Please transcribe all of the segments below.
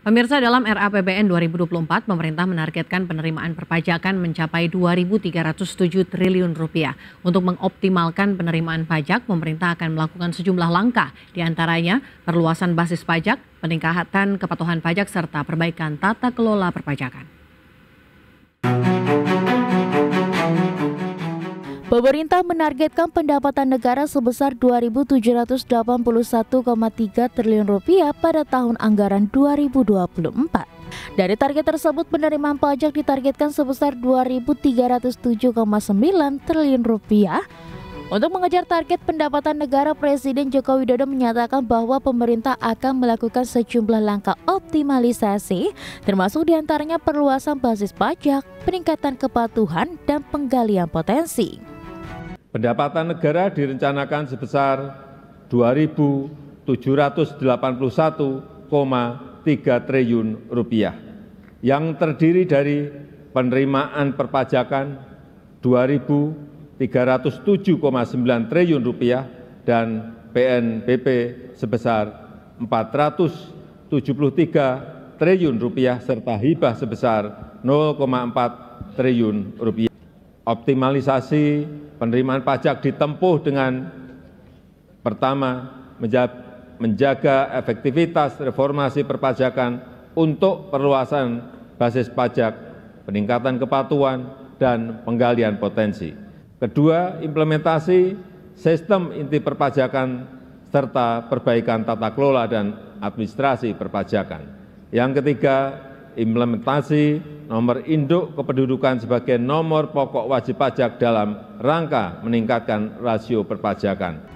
Pemirsa dalam RAPBN 2024, pemerintah menargetkan penerimaan perpajakan mencapai 2.307 triliun rupiah. Untuk mengoptimalkan penerimaan pajak, pemerintah akan melakukan sejumlah langkah, diantaranya perluasan basis pajak, peningkatan kepatuhan pajak, serta perbaikan tata kelola perpajakan. Pemerintah menargetkan pendapatan negara sebesar 2.781,3 triliun rupiah pada tahun anggaran 2024. Dari target tersebut, penerimaan pajak ditargetkan sebesar 2.307,9 triliun rupiah. Untuk mengejar target pendapatan negara, Presiden Joko Widodo menyatakan bahwa pemerintah akan melakukan sejumlah langkah optimalisasi, termasuk diantaranya perluasan basis pajak, peningkatan kepatuhan, dan penggalian potensi. Pendapatan negara direncanakan sebesar 2.781,3 triliun rupiah yang terdiri dari penerimaan perpajakan 2.307,9 triliun rupiah dan PNBP sebesar 473 triliun rupiah serta hibah sebesar 0,4 triliun rupiah optimalisasi penerimaan pajak ditempuh dengan pertama menjaga efektivitas reformasi perpajakan untuk perluasan basis pajak, peningkatan kepatuhan, dan penggalian potensi. Kedua, implementasi sistem inti perpajakan serta perbaikan tata kelola dan administrasi perpajakan. Yang ketiga, implementasi nomor induk kependudukan sebagai nomor pokok wajib pajak dalam rangka meningkatkan rasio perpajakan.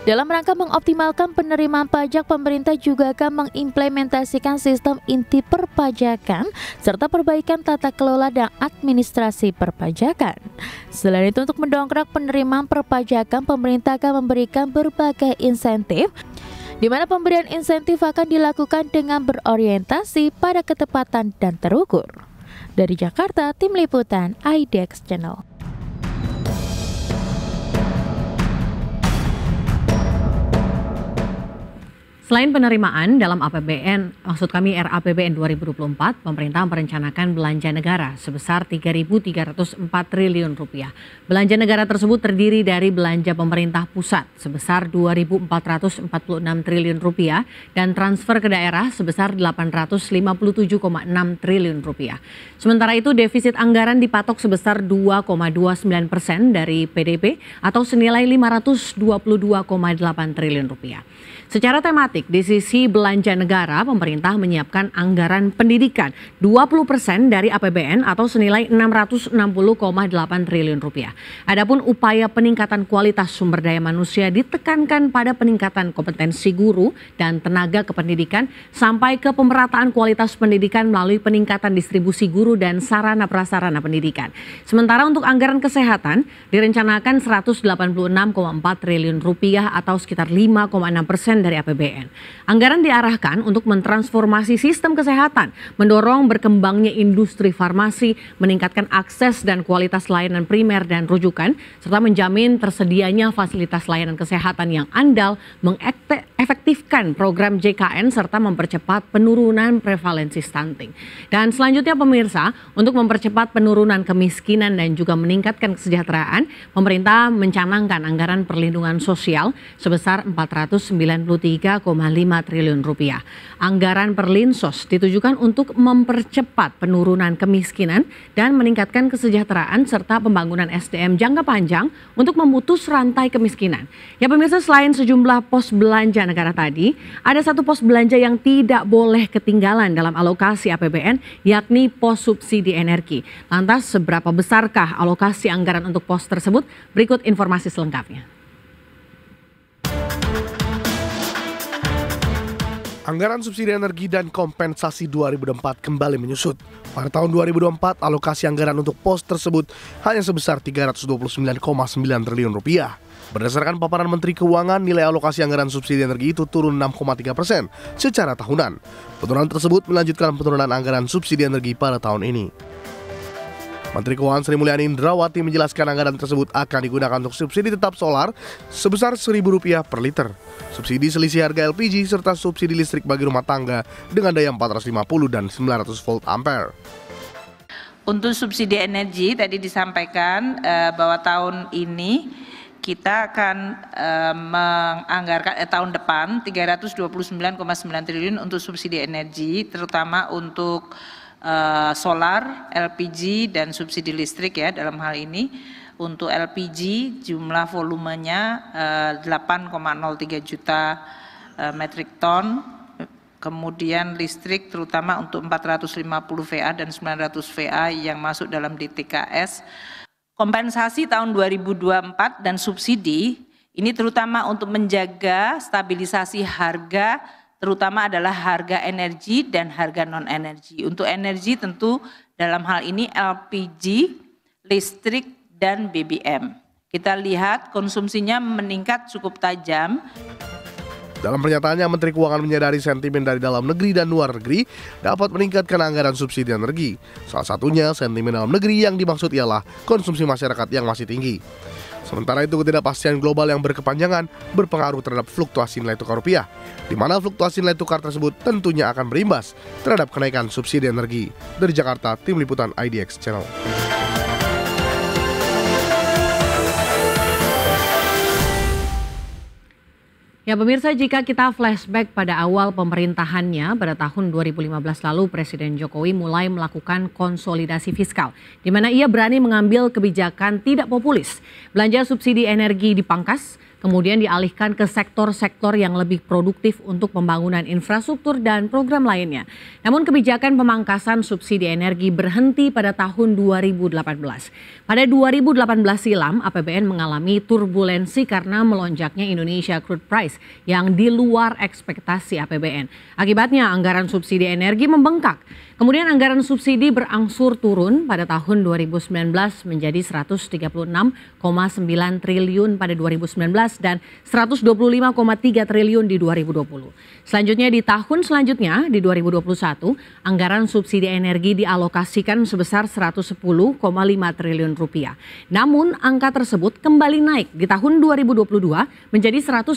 Dalam rangka mengoptimalkan penerimaan pajak, pemerintah juga akan mengimplementasikan sistem inti perpajakan serta perbaikan tata kelola dan administrasi perpajakan. Selain itu untuk mendongkrak penerimaan perpajakan, pemerintah akan memberikan berbagai insentif di mana pemberian insentif akan dilakukan dengan berorientasi pada ketepatan dan terukur. Dari Jakarta, Tim Liputan IDX e Channel. Selain penerimaan dalam APBN, maksud kami RAPBN 2024, pemerintah merencanakan belanja negara sebesar 3.304 triliun rupiah. Belanja negara tersebut terdiri dari belanja pemerintah pusat sebesar 2.446 triliun rupiah dan transfer ke daerah sebesar 857,6 triliun rupiah. Sementara itu defisit anggaran dipatok sebesar 2,29 persen dari PDB atau senilai 522,8 triliun rupiah. Secara tematik, di sisi belanja negara, pemerintah menyiapkan anggaran pendidikan 20 persen dari APBN atau senilai 660,8 triliun rupiah. Adapun upaya peningkatan kualitas sumber daya manusia ditekankan pada peningkatan kompetensi guru dan tenaga kependidikan sampai ke pemerataan kualitas pendidikan melalui peningkatan distribusi guru dan sarana prasarana pendidikan. Sementara untuk anggaran kesehatan direncanakan 186,4 triliun rupiah atau sekitar 5,6 persen dari APBN. Anggaran diarahkan untuk mentransformasi sistem kesehatan, mendorong berkembangnya industri farmasi, meningkatkan akses dan kualitas layanan primer dan rujukan, serta menjamin tersedianya fasilitas layanan kesehatan yang andal, mengefektifkan program JKN, serta mempercepat penurunan prevalensi stunting. Dan selanjutnya pemirsa, untuk mempercepat penurunan kemiskinan dan juga meningkatkan kesejahteraan, pemerintah mencanangkan anggaran perlindungan sosial sebesar 490 43,5 triliun rupiah. Anggaran perlinsos ditujukan untuk mempercepat penurunan kemiskinan dan meningkatkan kesejahteraan serta pembangunan SDM jangka panjang untuk memutus rantai kemiskinan. Ya pemirsa selain sejumlah pos belanja negara tadi, ada satu pos belanja yang tidak boleh ketinggalan dalam alokasi APBN yakni pos subsidi energi. Lantas seberapa besarkah alokasi anggaran untuk pos tersebut? Berikut informasi selengkapnya. Anggaran subsidi energi dan kompensasi 2024 kembali menyusut. Pada tahun 2024, alokasi anggaran untuk pos tersebut hanya sebesar 329,9 triliun rupiah. Berdasarkan paparan Menteri Keuangan, nilai alokasi anggaran subsidi energi itu turun 6,3 persen secara tahunan. Penurunan tersebut melanjutkan penurunan anggaran subsidi energi pada tahun ini. Menteri Keuangan Sri Mulyani Indrawati menjelaskan anggaran tersebut akan digunakan untuk subsidi tetap solar sebesar Rp1.000 per liter, subsidi selisih harga LPG, serta subsidi listrik bagi rumah tangga dengan daya 450 dan 900 volt ampere. Untuk subsidi energi tadi disampaikan eh, bahwa tahun ini kita akan eh, menganggarkan eh, tahun depan 329,9 triliun untuk subsidi energi terutama untuk Eh, solar, LPG dan subsidi listrik ya dalam hal ini. Untuk LPG jumlah volumenya 8,03 eh, juta eh, metrik ton. Kemudian listrik terutama untuk 450 VA dan 900 VA yang masuk dalam DTKS. Kompensasi tahun 2024 dan subsidi ini terutama untuk menjaga stabilisasi harga terutama adalah harga energi dan harga non-energi. Untuk energi tentu dalam hal ini LPG, listrik, dan BBM. Kita lihat konsumsinya meningkat cukup tajam. Dalam pernyataannya, Menteri Keuangan menyadari sentimen dari dalam negeri dan luar negeri dapat meningkatkan anggaran subsidi energi. Salah satunya, sentimen dalam negeri yang dimaksud ialah konsumsi masyarakat yang masih tinggi. Sementara itu ketidakpastian global yang berkepanjangan berpengaruh terhadap fluktuasi nilai tukar rupiah, di mana fluktuasi nilai tukar tersebut tentunya akan berimbas terhadap kenaikan subsidi energi. Dari Jakarta, Tim Liputan IDX Channel. Ya pemirsa jika kita flashback pada awal pemerintahannya pada tahun 2015 lalu Presiden Jokowi mulai melakukan konsolidasi fiskal di mana ia berani mengambil kebijakan tidak populis. Belanja subsidi energi dipangkas, kemudian dialihkan ke sektor-sektor yang lebih produktif untuk pembangunan infrastruktur dan program lainnya. Namun kebijakan pemangkasan subsidi energi berhenti pada tahun 2018. Pada 2018 silam, APBN mengalami turbulensi karena melonjaknya Indonesia crude price yang di luar ekspektasi APBN. Akibatnya anggaran subsidi energi membengkak. Kemudian anggaran subsidi berangsur turun pada tahun 2019 menjadi 136,9 triliun pada 2019 dan 125,3 triliun di 2020. Selanjutnya di tahun selanjutnya di 2021, anggaran subsidi energi dialokasikan sebesar 110,5 triliun rupiah. Namun angka tersebut kembali naik di tahun 2022 menjadi 134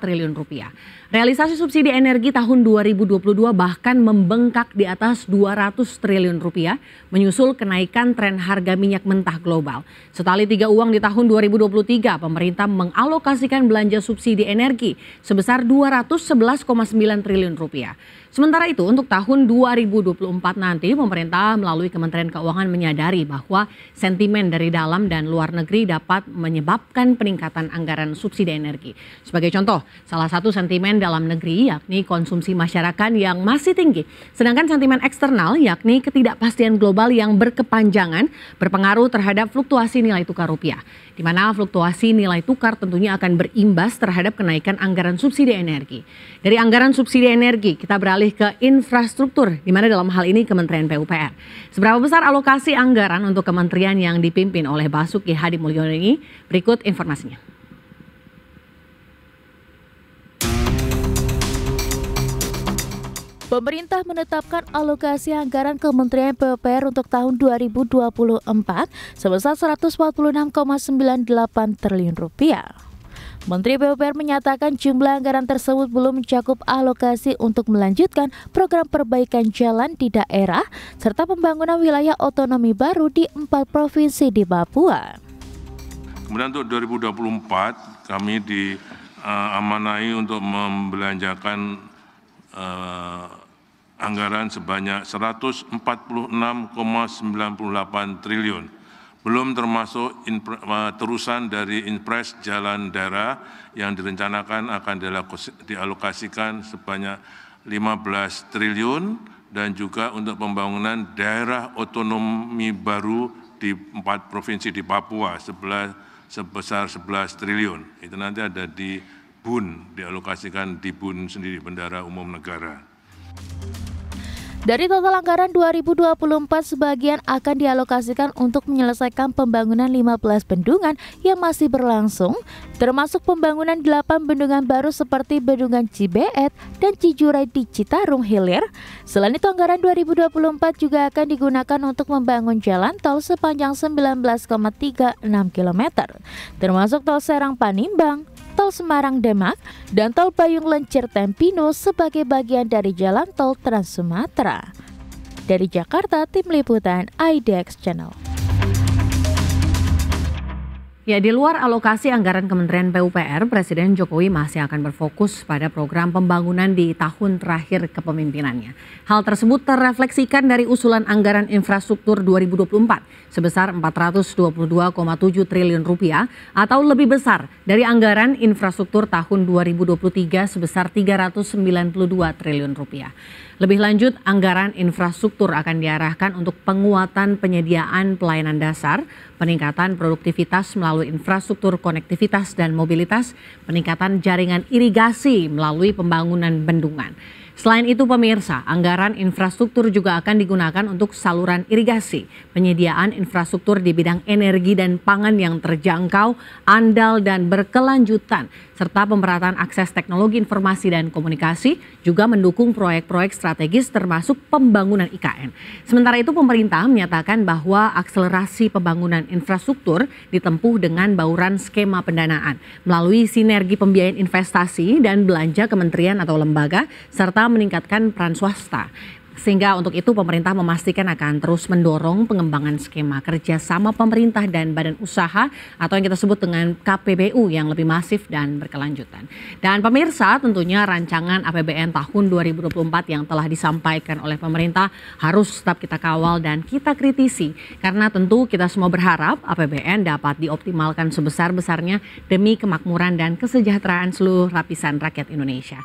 triliun rupiah. Realisasi subsidi energi tahun 2022 bahkan membengkak di atas 200 triliun rupiah menyusul kenaikan tren harga minyak mentah global. Setali tiga uang di tahun 2023 pemerintah mengalokasikan mengalokasikan belanja subsidi energi sebesar 211,9 triliun rupiah. Sementara itu, untuk tahun 2024 nanti, pemerintah melalui Kementerian Keuangan menyadari bahwa sentimen dari dalam dan luar negeri dapat menyebabkan peningkatan anggaran subsidi energi. Sebagai contoh, salah satu sentimen dalam negeri yakni konsumsi masyarakat yang masih tinggi, sedangkan sentimen eksternal yakni ketidakpastian global yang berkepanjangan berpengaruh terhadap fluktuasi nilai tukar rupiah, di mana fluktuasi nilai tukar tentunya akan berimbas terhadap kenaikan anggaran subsidi energi. Dari anggaran subsidi energi, kita beralih beralih ke infrastruktur, di mana dalam hal ini Kementerian PUPR. Seberapa besar alokasi anggaran untuk kementerian yang dipimpin oleh Basuki Hadi Mulyono ini? Berikut informasinya. Pemerintah menetapkan alokasi anggaran Kementerian PUPR untuk tahun 2024 sebesar 146,98 triliun rupiah. Menteri PUPR menyatakan jumlah anggaran tersebut belum mencakup alokasi untuk melanjutkan program perbaikan jalan di daerah serta pembangunan wilayah otonomi baru di empat provinsi di Papua. Kemudian untuk 2024 kami diamanai uh, untuk membelanjakan uh, anggaran sebanyak 146,98 triliun belum termasuk eh, terusan dari impres jalan daerah yang direncanakan akan dialokasikan sebanyak 15 triliun dan juga untuk pembangunan daerah otonomi baru di empat provinsi di Papua sebelah, sebesar 11 triliun. Itu nanti ada di BUN, dialokasikan di BUN sendiri, Bendara Umum Negara. Dari total anggaran 2024 sebagian akan dialokasikan untuk menyelesaikan pembangunan 15 bendungan yang masih berlangsung, termasuk pembangunan 8 bendungan baru seperti Bendungan Cibeet dan Cijurai di Citarum Hilir. Selain itu anggaran 2024 juga akan digunakan untuk membangun jalan tol sepanjang 19,36 km, termasuk tol Serang Panimbang, Tol Semarang Demak dan Tol Bayung Lencir Tempino sebagai bagian dari Jalan Tol Trans Sumatera. Dari Jakarta, Tim Liputan IDX Channel. Ya, di luar alokasi anggaran Kementerian PUPR, Presiden Jokowi masih akan berfokus pada program pembangunan di tahun terakhir kepemimpinannya. Hal tersebut terrefleksikan dari usulan anggaran infrastruktur 2024 sebesar 422,7 triliun rupiah atau lebih besar dari anggaran infrastruktur tahun 2023 sebesar 392 triliun rupiah. Lebih lanjut, anggaran infrastruktur akan diarahkan untuk penguatan penyediaan pelayanan dasar, peningkatan produktivitas melalui melalui infrastruktur konektivitas dan mobilitas, peningkatan jaringan irigasi melalui pembangunan bendungan. Selain itu pemirsa, anggaran infrastruktur juga akan digunakan untuk saluran irigasi, penyediaan infrastruktur di bidang energi dan pangan yang terjangkau, andal dan berkelanjutan, serta pemerataan akses teknologi informasi dan komunikasi juga mendukung proyek-proyek strategis termasuk pembangunan IKN. Sementara itu pemerintah menyatakan bahwa akselerasi pembangunan infrastruktur ditempuh dengan bauran skema pendanaan melalui sinergi pembiayaan investasi dan belanja kementerian atau lembaga serta meningkatkan peran swasta. Sehingga untuk itu pemerintah memastikan akan terus mendorong pengembangan skema kerja sama pemerintah dan badan usaha atau yang kita sebut dengan KPBU yang lebih masif dan berkelanjutan. Dan pemirsa tentunya rancangan APBN tahun 2024 yang telah disampaikan oleh pemerintah harus tetap kita kawal dan kita kritisi. Karena tentu kita semua berharap APBN dapat dioptimalkan sebesar-besarnya demi kemakmuran dan kesejahteraan seluruh lapisan rakyat Indonesia.